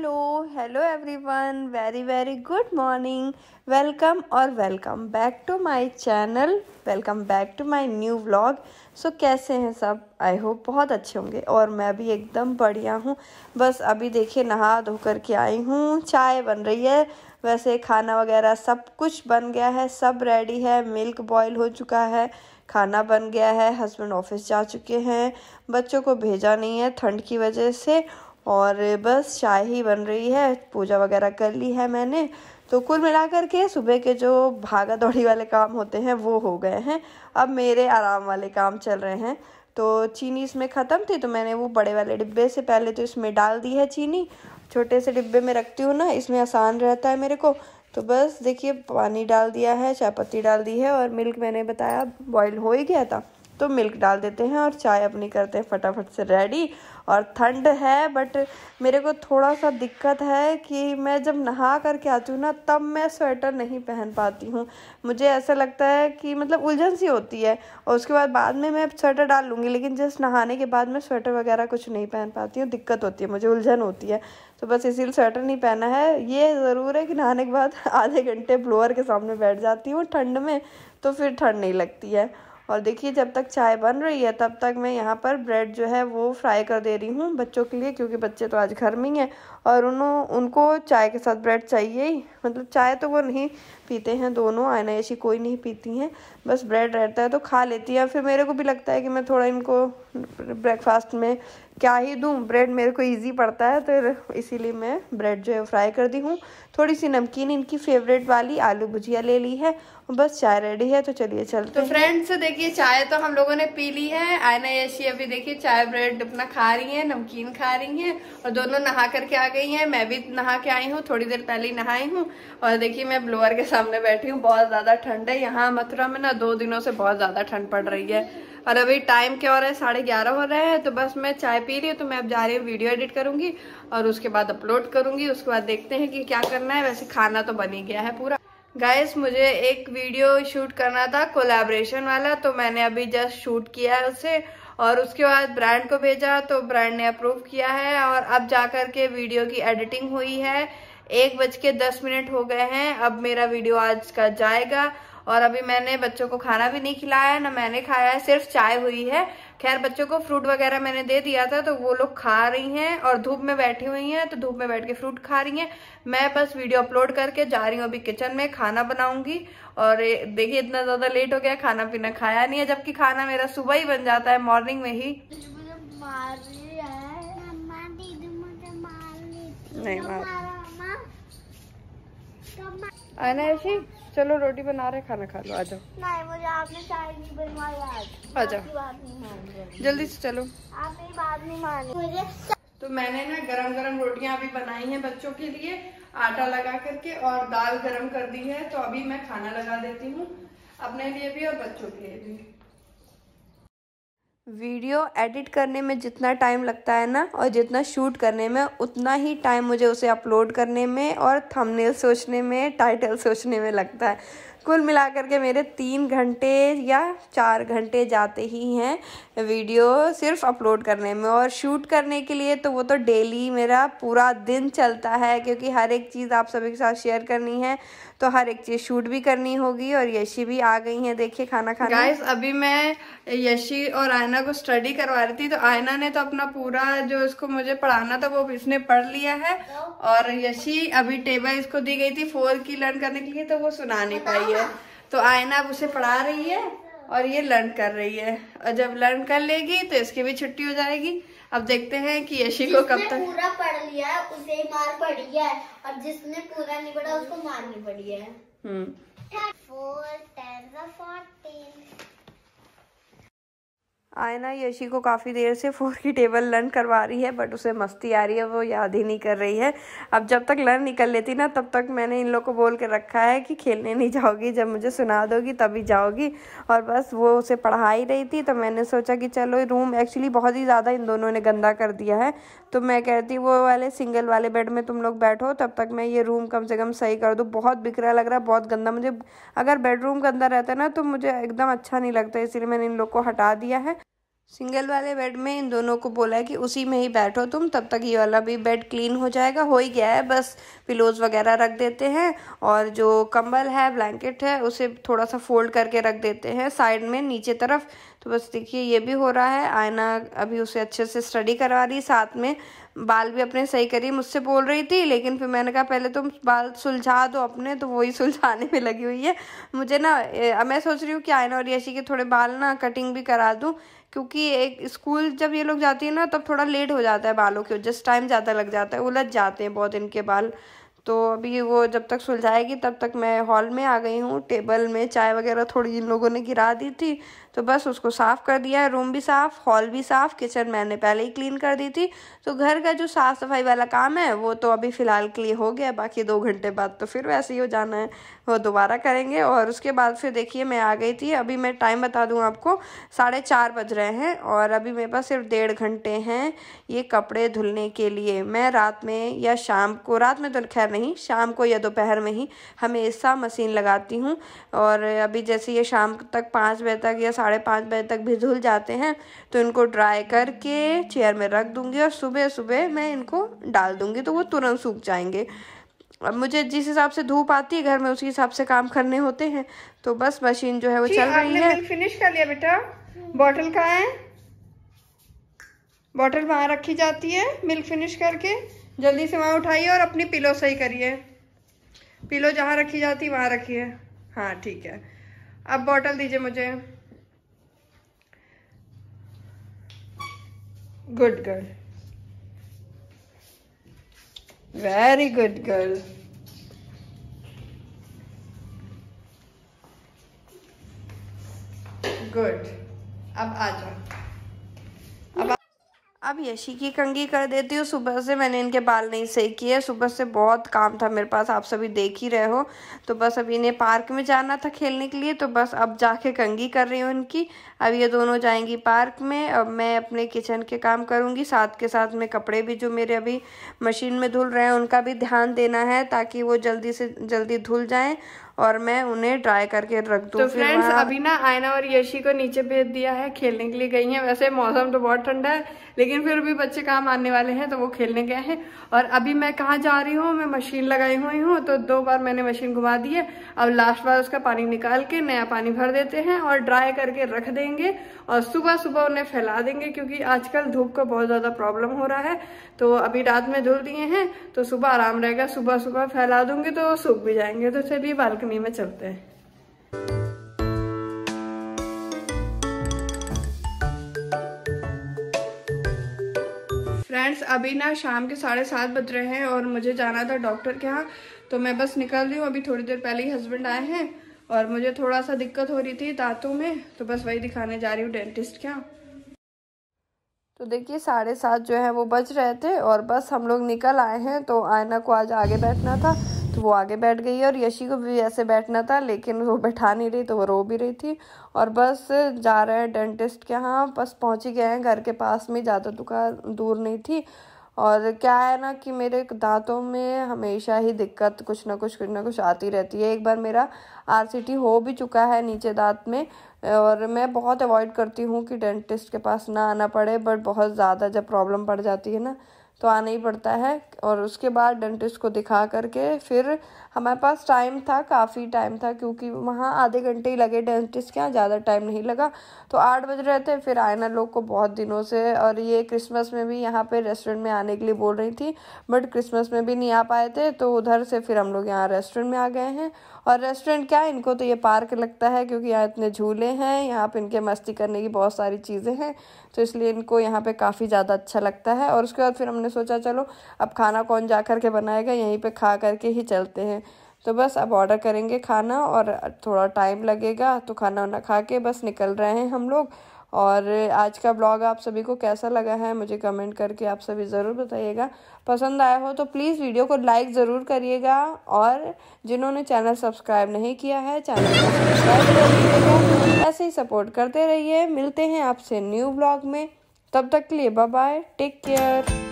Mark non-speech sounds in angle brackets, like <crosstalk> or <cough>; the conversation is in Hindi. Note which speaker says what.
Speaker 1: hello hello everyone very very good morning welcome और welcome back to my channel welcome back to my new vlog so कैसे हैं सब आई होप बहुत अच्छे होंगे और मैं भी एकदम बढ़िया हूँ बस अभी देखिए नहा धो कर के आई हूँ चाय बन रही है वैसे खाना वगैरह सब कुछ बन गया है सब रेडी है मिल्क बॉयल हो चुका है खाना बन गया है हस्बैंड ऑफिस जा चुके हैं बच्चों को भेजा नहीं है ठंड की वजह से और बस चाय ही बन रही है पूजा वगैरह कर ली है मैंने तो कुल मिलाकर के सुबह के जो भागा दौड़ी वाले काम होते हैं वो हो गए हैं अब मेरे आराम वाले काम चल रहे हैं तो चीनी इसमें ख़त्म थी तो मैंने वो बड़े वाले डिब्बे से पहले तो इसमें डाल दी है चीनी छोटे से डिब्बे में रखती हूँ ना इसमें आसान रहता है मेरे को तो बस देखिए पानी डाल दिया है चाय पत्ती डाल दी है और मिल्क मैंने बताया बॉयल हो ही गया था तो मिल्क डाल देते हैं और चाय अपनी करते हैं फटाफट से रेडी और ठंड है बट मेरे को थोड़ा सा दिक्कत है कि मैं जब नहा करके आती हूँ ना तब मैं स्वेटर नहीं पहन पाती हूँ मुझे ऐसा लगता है कि मतलब उलझन सी होती है और उसके बाद बाद में मैं स्वेटर डाल लूँगी लेकिन जस्ट नहाने के बाद मैं स्वेटर वगैरह कुछ नहीं पहन पाती हूँ दिक्कत होती है मुझे उलझन होती है तो बस इसीलिए स्वेटर नहीं पहना है ये ज़रूर है कि नहाने के बाद <laughs> आधे घंटे ब्लोअर के सामने बैठ जाती हूँ ठंड में तो फिर ठंड नहीं लगती है और देखिए जब तक चाय बन रही है तब तक मैं यहाँ पर ब्रेड जो है वो फ्राई कर दे रही हूँ बच्चों के लिए क्योंकि बच्चे तो आज घर में ही हैं और उन्हों उनको चाय के साथ ब्रेड चाहिए ही मतलब चाय तो वो नहीं पीते हैं दोनों ऐसी कोई नहीं पीती हैं बस ब्रेड रहता है तो खा लेती हैं फिर मेरे को भी लगता है कि मैं थोड़ा इनको ब्रेकफास्ट में क्या ही दूँ ब्रेड मेरे को इजी पड़ता है तो इसीलिए मैं ब्रेड जो है फ्राई कर दी हूँ थोड़ी सी नमकीन इनकी फेवरेट वाली आलू भुजिया ले ली है बस चाय रेडी है तो चलिए चलते तो फ्रेंड्स देखिए चाय तो हम लोगों ने पी ली है आयना यशी अभी देखिए चाय ब्रेड अपना खा रही है नमकीन खा रही है और दोनों नहा करके आ गई हैं मैं भी नहा के आई हूँ थोड़ी देर पहले नहाई हूँ और देखिए मैं ब्लोअर के सामने बैठी हूँ बहुत ज़्यादा ठंड है यहाँ मथुरा में ना दो दिनों से बहुत ज़्यादा ठंड पड़ रही है और अभी टाइम क्या हो रहा है साढ़े ग्यारह हो रहा है तो बस मैं चाय पी रही हूँ तो मैं अब जा रही हूँ वीडियो एडिट करूँगी और उसके बाद अपलोड करूंगी उसके बाद देखते हैं कि क्या करना है वैसे खाना तो बनी गया है पूरा गाइस मुझे एक वीडियो शूट करना था कोलेब्रेशन वाला तो मैंने अभी जस्ट शूट किया है उसे और उसके बाद ब्रांड को भेजा तो ब्रांड ने अप्रूव किया है और अब जा के वीडियो की एडिटिंग हुई है एक बज के दस मिनट हो गए हैं अब मेरा वीडियो आज का जाएगा और अभी मैंने बच्चों को खाना भी नहीं खिलाया है ना मैंने खाया है सिर्फ चाय हुई है खैर बच्चों को फ्रूट वगैरह मैंने दे दिया था तो वो लोग खा रही हैं और धूप में बैठी हुई हैं तो धूप में बैठ के फ्रूट खा रही हैं मैं बस वीडियो अपलोड करके जा रही हूँ अभी किचन में खाना बनाऊंगी और देखिए इतना ज़्यादा लेट हो गया खाना पीना खाया नहीं है जबकि खाना मेरा सुबह ही बन जाता है मॉर्निंग में ही नहीं मार चलो रोटी बना रहे खाना खा लो आ जाओ आ जाओ जल्दी से चलो आप मेरी बात नहीं मान तो मैंने ना गरम गरम रोटियां अभी बनाई हैं बच्चों के लिए आटा लगा करके और दाल गरम कर दी है तो अभी मैं खाना लगा देती हूँ अपने लिए भी और बच्चों के लिए भी वीडियो एडिट करने में जितना टाइम लगता है ना और जितना शूट करने में उतना ही टाइम मुझे उसे अपलोड करने में और थंबनेल सोचने में टाइटल सोचने में लगता है कुल मिलाकर के मेरे तीन घंटे या चार घंटे जाते ही हैं वीडियो सिर्फ अपलोड करने में और शूट करने के लिए तो वो तो डेली मेरा पूरा दिन चलता है क्योंकि हर एक चीज़ आप सभी के साथ शेयर करनी है तो हर एक चीज़ शूट भी करनी होगी और यशी भी आ गई है देखिए खाना खाना गाइस अभी मैं यशी और आयना को स्टडी करवा रही थी तो आयना ने तो अपना पूरा जो इसको मुझे पढ़ाना था वो इसने पढ़ लिया है और यशी अभी टेबल इसको दी गई थी फोर की लर्न करने के लिए तो वो सुना नहीं पाई है तो आयना अब उसे पढ़ा रही है और ये लर्न कर रही है और जब लर्न कर लेगी तो इसकी भी छुट्टी हो जाएगी अब देखते हैं कि यशी को कब तक पूरा पढ़ लिया है उसे मार पड़ी है और जिसने पूरा नहीं पढ़ा उसको मारनी पड़ी है हम्म आयना यशी को काफ़ी देर से फोर की टेबल लर्न करवा रही है बट उसे मस्ती आ रही है वो याद ही नहीं कर रही है अब जब तक लर्न निकल लेती ना तब तक मैंने इन लोग को बोल के रखा है कि खेलने नहीं जाओगी जब मुझे सुना दोगी तभी जाओगी और बस वो उसे पढ़ा ही रही थी तो मैंने सोचा कि चलो रूम एक्चुअली बहुत ही ज़्यादा इन दोनों ने गंदा कर दिया है तो मैं कहती वो वाले सिंगल वाले बेड में तुम लोग बैठो तब तक मैं ये रूम कम से कम सही कर दूँ बहुत बिखरा लग रहा है बहुत गंदा मुझे अगर बेडरूम गंदा रहता ना तो मुझे एकदम अच्छा नहीं लगता इसलिए मैंने इन लोग को हटा दिया है सिंगल वाले बेड में इन दोनों को बोला है कि उसी में ही बैठो तुम तब तक ये वाला भी बेड क्लीन हो जाएगा हो ही गया है बस पिलोज वगैरह रख देते हैं और जो कंबल है ब्लैंकेट है उसे थोड़ा सा फोल्ड करके रख देते हैं साइड में नीचे तरफ तो बस देखिए ये भी हो रहा है आयना अभी उसे अच्छे से स्टडी करवा रही साथ में बाल भी अपने सही करिए मुझसे बोल रही थी लेकिन फिर मैंने कहा पहले तुम बाल सुलझा दो अपने तो वही सुलझाने में लगी हुई है मुझे ना मैं सोच रही हूँ कि आयन और यशी के थोड़े बाल ना कटिंग भी करा दूँ क्योंकि एक स्कूल जब ये लोग जाती है ना तब थोड़ा लेट हो जाता है बालों के जस्ट टाइम ज़्यादा लग जाता है उलझ जाते हैं बहुत इनके बाल तो अभी वो जब तक सुलझाएगी तब तक मैं हॉल में आ गई हूँ टेबल में चाय वगैरह थोड़ी इन लोगों ने गिरा दी थी तो बस उसको साफ़ कर दिया है रूम भी साफ़ हॉल भी साफ़ किचन मैंने पहले ही क्लीन कर दी थी तो घर का जो साफ़ सफाई वाला काम है वो तो अभी फ़िलहाल के लिए हो गया बाकी दो घंटे बाद तो फिर वैसे ही हो जाना है वो दोबारा करेंगे और उसके बाद फिर देखिए मैं आ गई थी अभी मैं टाइम बता दूँ आपको साढ़े चार बज रहे हैं और अभी मेरे पास सिर्फ डेढ़ घंटे हैं ये कपड़े धुलने के लिए मैं रात में या शाम को रात में तो खैर नहीं शाम को या दोपहर में ही हमेशा मशीन लगाती हूँ और अभी जैसे ये शाम तक पाँच बजे तक या साढ़े पाँच बजे तक भिजुल जाते हैं तो इनको ड्राई करके चेयर में रख दूँगी और सुबह सुबह मैं इनको डाल दूँगी तो वो तुरंत सूख जाएंगे अब मुझे जिस हिसाब से धूप आती है घर में उसी हिसाब से काम करने होते हैं तो बस मशीन जो है वो चल रही है फिनिश कर लिया बेटा बॉटल कहाँ है बॉटल वहाँ रखी जाती है मिल्क फिनिश करके जल्दी से वहाँ उठाइए और अपनी पिलो सही करिए पिलो जहाँ रखी जाती है वहाँ रखिए हाँ ठीक है अब बॉटल दीजिए मुझे good girl very good girl good अब आ जाओ अब यशी की कंगी कर देती हूँ सुबह से मैंने इनके बाल नहीं सही किए सुबह से बहुत काम था मेरे पास आप सभी देख ही रहे हो तो बस अभी इन्हें पार्क में जाना था खेलने के लिए तो बस अब जाके कंगी कर रही हूँ इनकी अब ये दोनों जाएंगी पार्क में अब मैं अपने किचन के काम करूँगी साथ के साथ में कपड़े भी जो मेरे अभी मशीन में धुल रहे हैं उनका भी ध्यान देना है ताकि वो जल्दी से जल्दी धुल जाएँ और मैं उन्हें ड्राई करके रख दूँ तो फ्रेंड्स अभी ना आयना और यशी को नीचे भेज दिया है खेलने के लिए गई हैं वैसे मौसम तो बहुत ठंडा है लेकिन फिर भी बच्चे काम आने वाले हैं तो वो खेलने गए हैं और अभी मैं कहाँ जा रही हूँ मैं मशीन लगाई हुई हूँ तो दो बार मैंने मशीन घुमा दी है अब लास्ट बार उसका पानी निकाल के नया पानी भर देते हैं और ड्राई करके रख देंगे और सुबह सुबह उन्हें फैला देंगे क्योंकि आजकल धूप का बहुत ज़्यादा प्रॉब्लम हो रहा है तो अभी रात में धुल दिए हैं तो सुबह आराम रहेगा सुबह सुबह फैला दूंगी तो सूख भी जाएंगे तो चलिए बालकनी उन्हीं में चलते हैं फ्रेंड्स अभी ना शाम के साढ़े सात बज रहे हैं और मुझे जाना था डॉक्टर के यहाँ तो मैं बस निकल रही हूँ अभी थोड़ी देर पहले ही हस्बैंड आए हैं और मुझे थोड़ा सा दिक्कत हो रही थी दांतों में तो बस वही दिखाने जा रही हूँ डेंटिस्ट के यहाँ तो देखिए साढ़े सात जो है वो बज रहे थे और बस हम लोग निकल आए हैं तो आयना को आज आगे बैठना था तो वो आगे बैठ गई और यशी को भी ऐसे बैठना था लेकिन वो बैठा नहीं रही तो वो रो भी रही थी और बस जा रहे हैं डेंटिस्ट के यहाँ बस पहुँच ही गए हैं घर के पास में ज़्यादा दुकान दूर नहीं थी और क्या है ना कि मेरे दांतों में हमेशा ही दिक्कत कुछ ना कुछ कुछ ना कुछ आती रहती है एक बार मेरा आर हो भी चुका है नीचे दांत में और मैं बहुत अवॉइड करती हूँ कि डेंटिस्ट के पास ना आना पड़े बट बहुत ज़्यादा जब प्रॉब्लम पड़ जाती है ना तो आना ही पड़ता है और उसके बाद डेंटिस्ट को दिखा करके फिर हमारे पास टाइम था काफ़ी टाइम था क्योंकि वहाँ आधे घंटे ही लगे डेंटिस्ट के यहाँ ज़्यादा टाइम नहीं लगा तो आठ बज रहे थे फिर आए ना लोग को बहुत दिनों से और ये क्रिसमस में भी यहाँ पे रेस्टोरेंट में आने के लिए बोल रही थी बट क्रिसमस में भी नहीं आ पाए थे तो उधर से फिर हम लोग यहाँ रेस्टोरेंट में आ गए हैं और रेस्टोरेंट क्या है इनको तो ये पार्क लगता है क्योंकि यहाँ इतने झूले हैं यहाँ पर इनके मस्ती करने की बहुत सारी चीज़ें हैं तो इसलिए इनको यहाँ पर काफ़ी ज़्यादा अच्छा लगता है और उसके बाद फिर हमने सोचा चलो अब खाना खाना कौन जा कर के बनाएगा यहीं पे खा करके ही चलते हैं तो बस अब ऑर्डर करेंगे खाना और थोड़ा टाइम लगेगा तो खाना वाना खा के बस निकल रहे हैं हम लोग और आज का ब्लॉग आप सभी को कैसा लगा है मुझे कमेंट करके आप सभी ज़रूर बताइएगा पसंद आया हो तो प्लीज़ वीडियो को लाइक ज़रूर करिएगा और जिन्होंने चैनल सब्सक्राइब नहीं किया है चैनल को सब्सक्राइब कर लीजिएगा ऐसे ही सपोर्ट करते रहिए मिलते हैं आपसे न्यू ब्लॉग में तब तक के लिए बाय टेक केयर